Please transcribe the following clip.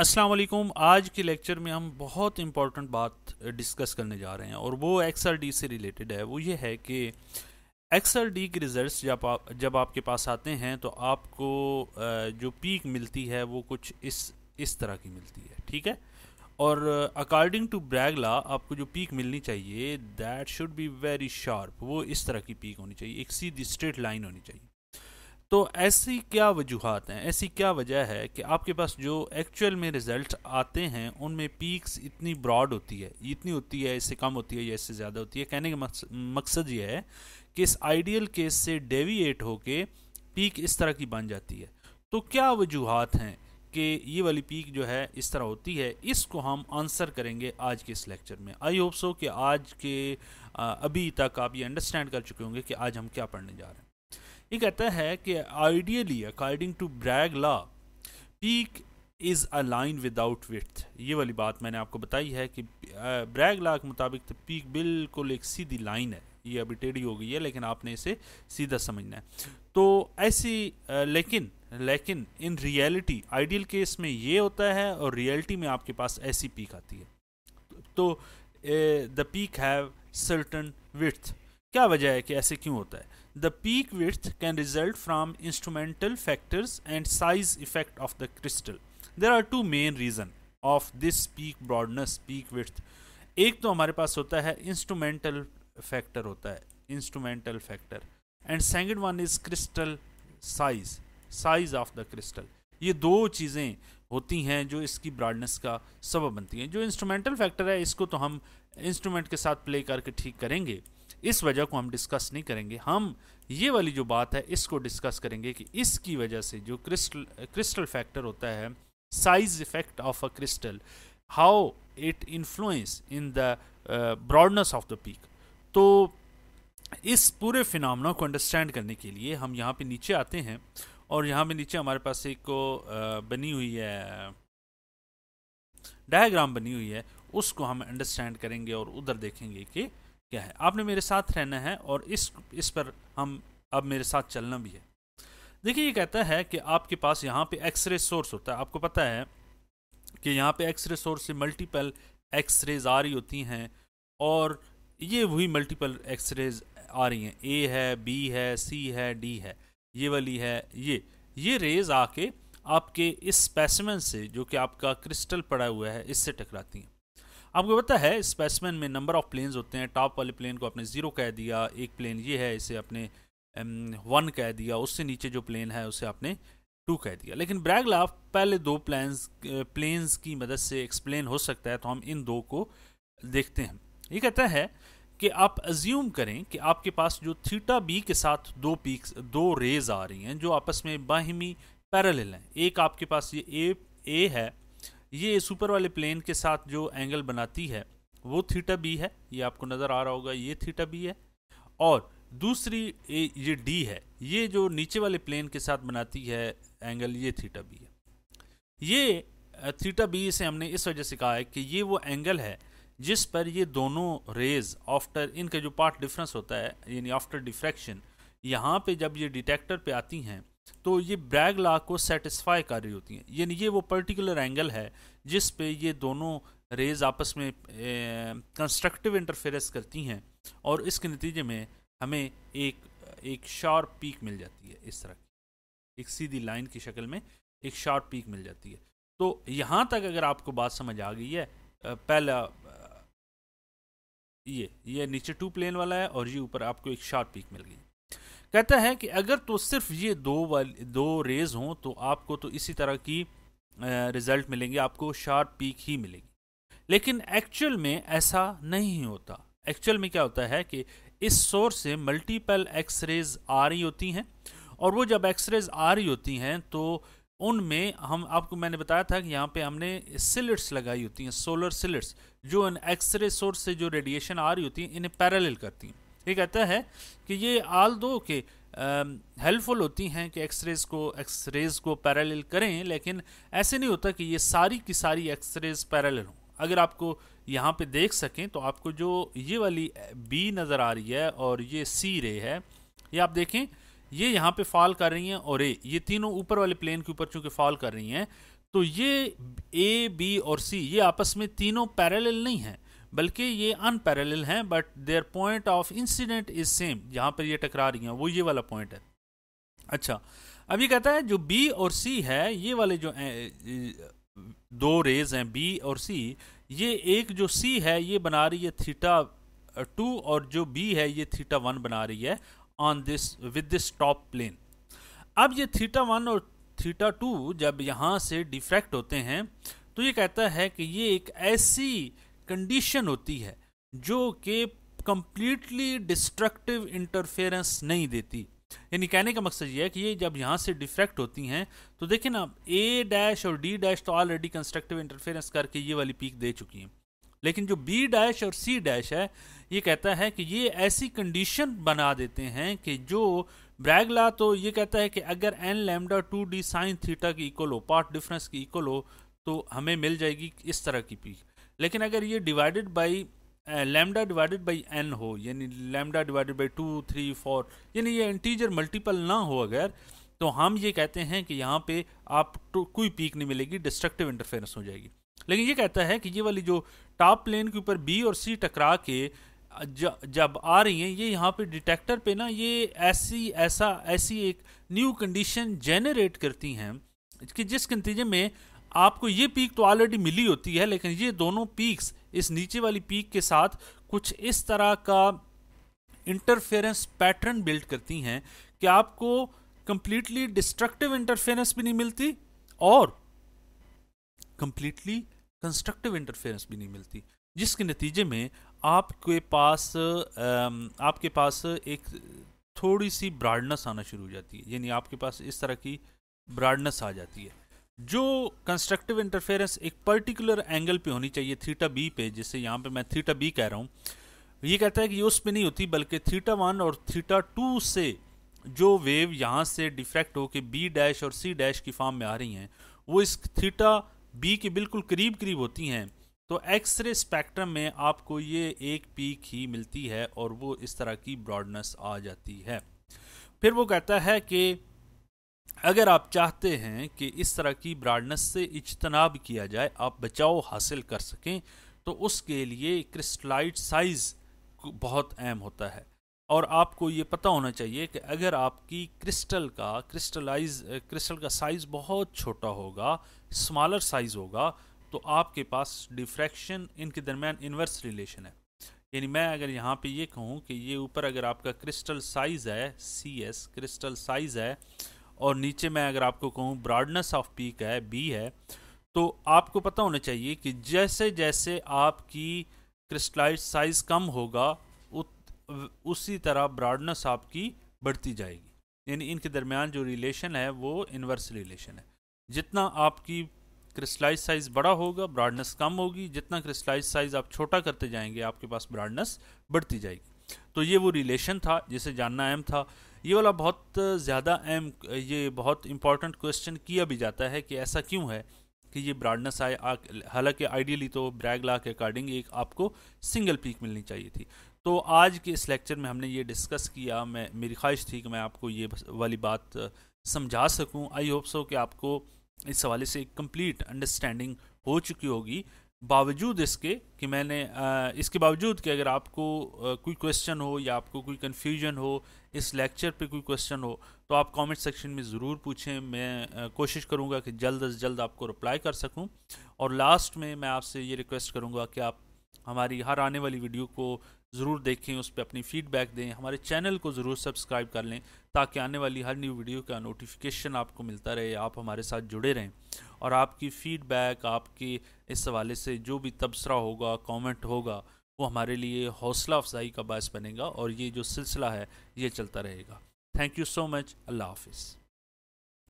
अस्सलाम वालेकुम आज के लेक्चर में हम बहुत इम्पॉर्टेंट बात डिस्कस करने जा रहे हैं और वो डी से रिलेटेड है वो ये है कि डी के रिज़ल्ट्स जब आप जब आपके पास आते हैं तो आपको जो पीक मिलती है वो कुछ इस इस तरह की मिलती है ठीक है और अकॉर्डिंग टू ब्रैगला आपको जो पीक मिलनी चाहिए that should be very sharp वो इस तरह की पीक होनी चाहिए एक सीधी स्ट्रेट लाइन होनी चाहिए तो ऐसी क्या वजूहत हैं ऐसी क्या वजह है कि आपके पास जो एक्चुअल में रिज़ल्ट आते हैं उनमें पीक्स इतनी ब्रॉड होती है इतनी होती है इससे कम होती है या इससे ज़्यादा होती है कहने का मकसद ये है कि इस आइडियल केस से डेविएट होके पीक इस तरह की बन जाती है तो क्या वजूहत हैं कि ये वाली पीक जो है इस तरह होती है इसको हम आंसर करेंगे आज के इस लेक्चर में आई होप सो कि आज के अभी तक आप ये अंडरस्टैंड कर चुके होंगे कि आज हम क्या पढ़ने जा रहे हैं ये कहता है कि ideally according to Bragg law peak is a line without with ये वाली बात मैंने आपको बताई है कि ब्रैग लॉ के मुताबिक तो पीक बिल्कुल एक सीधी लाइन है ये अभी टेढ़ी हो गई है लेकिन आपने इसे सीधा समझना है तो ऐसी लेकिन लेकिन इन रियलिटी आइडियल केस में ये होता है और रियलिटी में आपके पास ऐसी पीक आती है तो the peak have certain with क्या वजह है कि ऐसे क्यों होता है The peak width can result from instrumental factors and size effect of the crystal. There are two main reason of this peak broadness, peak width. एक तो हमारे पास होता है इंस्ट्रूमेंटल फैक्टर होता है instrumental factor and second one is crystal size size of the crystal ये दो चीज़ें होती हैं जो इसकी ब्रॉडनेस का सबब बनती हैं जो इंस्ट्रूमेंटल फैक्टर है इसको तो हम इंस्ट्रूमेंट के साथ प्ले करके ठीक करेंगे इस वजह को हम डिस्कस नहीं करेंगे हम ये वाली जो बात है इसको डिस्कस करेंगे कि इसकी वजह से जो क्रिस्टल क्रिस्टल फैक्टर होता है size effect of a crystal how it influence in the broadness of the peak तो इस पूरे फिनमना को अंडरस्टैंड करने के लिए हम यहाँ पे नीचे आते हैं और यहाँ पे नीचे हमारे पास एक को uh, बनी हुई है डायग्राम बनी हुई है उसको हम अंडरस्टैंड करेंगे और उधर देखेंगे कि क्या है आपने मेरे साथ रहना है और इस इस पर हम अब मेरे साथ चलना भी है देखिए ये कहता है कि आपके पास यहाँ पे एक्सरे सोर्स होता है आपको पता है कि यहाँ पे एक्सरे सोर्स से मल्टीपल एक्सरेज आ रही होती हैं और ये वही मल्टीपल एक्सरेज आ रही हैं ए है बी है सी है डी है ये वाली है ये ये रेज आके आपके इस स्पेसिमेंट से जो कि आपका क्रिस्टल पड़ा हुआ है इससे टकराती हैं आपको पता है स्पेसमैन में नंबर ऑफ प्लेन्स होते हैं टॉप वाले प्लेन को आपने ज़ीरो कह दिया एक प्लेन ये है इसे आपने वन um, कह दिया उससे नीचे जो प्लेन है उसे आपने टू कह दिया लेकिन ब्रैगलाफ पहले दो प्लान्स प्लेन्स की मदद से एक्सप्लेन हो सकता है तो हम इन दो को देखते हैं ये कहता है कि आप अज्यूम करें कि आपके पास जो थीटा बी के साथ दो पीक्स दो रेज आ रही हैं जो आपस में बाहिमी पैरल हैं एक आपके पास ये ए ए है ये सुपर वाले प्लेन के साथ जो एंगल बनाती है वो थीटा बी है ये आपको नज़र आ रहा होगा ये थीटा बी है और दूसरी ये डी है ये जो नीचे वाले प्लेन के साथ बनाती है एंगल ये थीटा बी है ये थीटा बी से हमने इस वजह से कहा है कि ये वो एंगल है जिस पर ये दोनों रेज आफ्टर इनका जो पार्ट डिफरेंस होता है यानी आफ्टर डिफ्रैक्शन यहाँ पे जब ये डिटेक्टर पे आती हैं तो ये ब्रैग ला को सेटिस्फाई कर रही होती हैं यानी ये वो पर्टिकुलर एंगल है जिस पे ये दोनों रेज आपस में कंस्ट्रक्टिव इंटरफेरेंस करती हैं और इसके नतीजे में हमें एक एक शार्प पीक मिल जाती है इस तरह की एक सीधी लाइन की शक्ल में एक शार्प पीक मिल जाती है तो यहाँ तक अगर आपको बात समझ आ गई है पहला ये ये नीचे टू प्लेन वाला है और ये ऊपर आपको एक शार्प पीक मिल गई कहता है कि अगर तो सिर्फ ये दो वाली दो रेज हों तो आपको तो इसी तरह की रिजल्ट मिलेंगे आपको शार्प पीक ही मिलेगी लेकिन एक्चुअल में ऐसा नहीं होता एक्चुअल में क्या होता है कि इस सोर्स से मल्टीपल एक्स रेज आ रही होती हैं और वो जब एक्स रेज आ रही होती हैं तो उनमें हम आपको मैंने बताया था कि यहाँ पे हमने सिलिट्स लगाई होती हैं सोलर सिलिट्स जो इन एक्सरे सोर्स से जो रेडिएशन आ रही होती हैं इन्हें पैरेलल करती हैं ये कहता है कि ये आल दो के हेल्पफुल होती हैं कि एक्सरेज को एक्सरेज को पैरेलल करें लेकिन ऐसे नहीं होता कि ये सारी की सारी एक्सरेज पैरेलल हों अगर आपको यहाँ पे देख सकें तो आपको जो ये वाली बी नज़र आ रही है और ये सी रे है ये आप देखें ये यहाँ पे फॉल कर रही हैं और ए ये तीनों ऊपर वाले प्लेन के ऊपर चूँकि फॉल कर रही हैं तो ये ए बी और सी ये आपस में तीनों पैरेलल नहीं हैं बल्कि ये अनपैरल हैं but their point of incident is same जहाँ पर ये टकरा रही हैं वो ये वाला पॉइंट है अच्छा अब ये कहता है जो बी और सी है ये वाले जो दो रेज हैं बी और सी ये एक जो सी है ये बना रही है थीटा टू और जो बी है ये थीटा वन बना रही है on this with this top plane अब ये थीटा वन और थीटा टू जब यहाँ से डिफ्रैक्ट होते हैं तो ये कहता है कि ये एक ऐसी कंडीशन होती है जो कि कंप्लीटली डिस्ट्रक्टिव इंटरफेरेंस नहीं देती यानी कहने का मकसद ये है कि ये जब यहाँ से डिफ्रैक्ट होती हैं तो देखें ना ए डैश और डी डैश तो ऑलरेडी कंस्ट्रक्टिव इंटरफेरेंस करके ये वाली पीक दे चुकी हैं लेकिन जो बी डैश और सी डैश है ये कहता है कि ये ऐसी कंडीशन बना देते हैं कि जो ब्रैगला तो ये कहता है कि अगर n lambda two d sine theta की इक्वल हो पार्ट डिफरेंस की इक्वल हो तो हमें मिल जाएगी इस तरह की पीक लेकिन अगर ये divided by lambda divided by n हो यानी lambda divided by two three four यानी ये इंटीजर मल्टीपल ना हो अगर तो हम ये कहते हैं कि यहाँ पे आप तो कोई पीक नहीं मिलेगी डिस्ट्रक्टिव इंटरफेरेंस हो जाएगी लेकिन ये कहता है कि ये वाली जो टॉप प्लेन के ऊपर बी और सी टकरा के जब आ रही हैं ये यहाँ पे डिटेक्टर पे ना ये ऐसी ऐसा ऐसी एक न्यू कंडीशन जेनरेट करती हैं कि जिस नतीजे में आपको ये पीक तो ऑलरेडी मिली होती है लेकिन ये दोनों पीक्स इस नीचे वाली पीक के साथ कुछ इस तरह का इंटरफेरेंस पैटर्न बिल्ड करती हैं कि आपको कंप्लीटली डिस्ट्रक्टिव इंटरफेरेंस भी नहीं मिलती और कंप्लीटली कंस्ट्रक्टिव इंटरफेरेंस भी नहीं मिलती जिसके नतीजे में आपके पास आपके पास एक थोड़ी सी ब्राडनेस आना शुरू हो जाती है यानी आपके पास इस तरह की ब्राडनेस आ जाती है जो कंस्ट्रक्टिव इंटरफेरेंस एक पर्टिकुलर एंगल पे होनी चाहिए थीटा बी पे जिससे यहाँ पे मैं थीटा बी कह रहा हूँ ये कहता है कि ये उस पर नहीं होती बल्कि थीटा वन और थीटा टू से जो वेव यहाँ से डिफ्रैक्ट होकर बी डैश और सी डैश की फॉर्म में आ रही हैं वो इस थीटा बी के बिल्कुल करीब करीब होती हैं तो एक्सरे स्पेक्ट्रम में आपको ये एक पीक ही मिलती है और वो इस तरह की ब्रॉडनेस आ जाती है फिर वो कहता है कि अगर आप चाहते हैं कि इस तरह की ब्राडनेस से इजतनाब किया जाए आप बचाव हासिल कर सकें तो उसके लिए क्रिस्टलाइट साइज़ बहुत अहम होता है और आपको ये पता होना चाहिए कि अगर आपकी क्रिस्टल का क्रिस्टलाइज क्रिस्टल का साइज़ बहुत छोटा होगा स्मॉलर साइज़ होगा तो आपके पास डिफ्रैक्शन इनके दरमियान इन्वर्स रिलेशन है यानी मैं अगर यहाँ पे ये कहूँ कि ये ऊपर अगर आपका क्रिस्टल साइज़ है सी एस क्रिस्टल साइज़ है और नीचे मैं अगर आपको कहूँ ब्रॉडनेस ऑफ पीक है बी है तो आपको पता होना चाहिए कि जैसे जैसे आपकी क्रिस्टलाइज साइज़ कम होगा उसी तरह ब्रॉडनेस आपकी बढ़ती जाएगी यानी इनके दरमियान जो रिलेशन है वो इन्वर्स रिलेशन है जितना आपकी क्रिस्टलाइज साइज बड़ा होगा ब्रॉडनेस कम होगी जितना क्रिस्टलाइज साइज आप छोटा करते जाएंगे आपके पास ब्राडनेस बढ़ती जाएगी तो ये वो रिलेशन था जिसे जानना अहम था ये वाला बहुत ज़्यादा एम ये बहुत इंपॉर्टेंट क्वेश्चन किया भी जाता है कि ऐसा क्यों है कि ये ब्राडनेस आए हालांकि आइडियली तो ब्रैग ला के अकॉर्डिंग एक आपको सिंगल पीक मिलनी चाहिए थी तो आज के इस लेक्चर में हमने ये डिस्कस किया मैं मेरी ख्वाहिश थी कि मैं आपको ये वाली बात समझा सकूं आई होप सो कि आपको इस हवाले से एक कम्प्लीट अंडरस्टैंडिंग हो चुकी होगी बावजूद इसके कि मैंने इसके बावजूद कि अगर आपको कोई क्वेश्चन हो या आपको कोई कन्फ्यूजन हो इस लेक्चर पे कोई क्वेश्चन हो तो आप कमेंट सेक्शन में ज़रूर पूछें मैं कोशिश करूँगा कि जल्द अज जल्द आपको रिप्लाई कर सकूँ और लास्ट में मैं आपसे ये रिक्वेस्ट करूँगा कि आप हमारी हर आने वाली वीडियो को ज़रूर देखें उस पर अपनी फ़ीडबैक दें हमारे चैनल को ज़रूर सब्सक्राइब कर लें ताकि आने वाली हर न्यू वीडियो का नोटिफिकेशन आपको मिलता रहे आप हमारे साथ जुड़े रहें और आपकी फ़ीडबैक आपके इस हवाले से जो भी तबसरा होगा कमेंट होगा वो हमारे लिए हौसला अफजाई का बायस बनेगा और ये जो सिलसिला है ये चलता रहेगा थैंक यू सो मच अल्लाह हाफिज़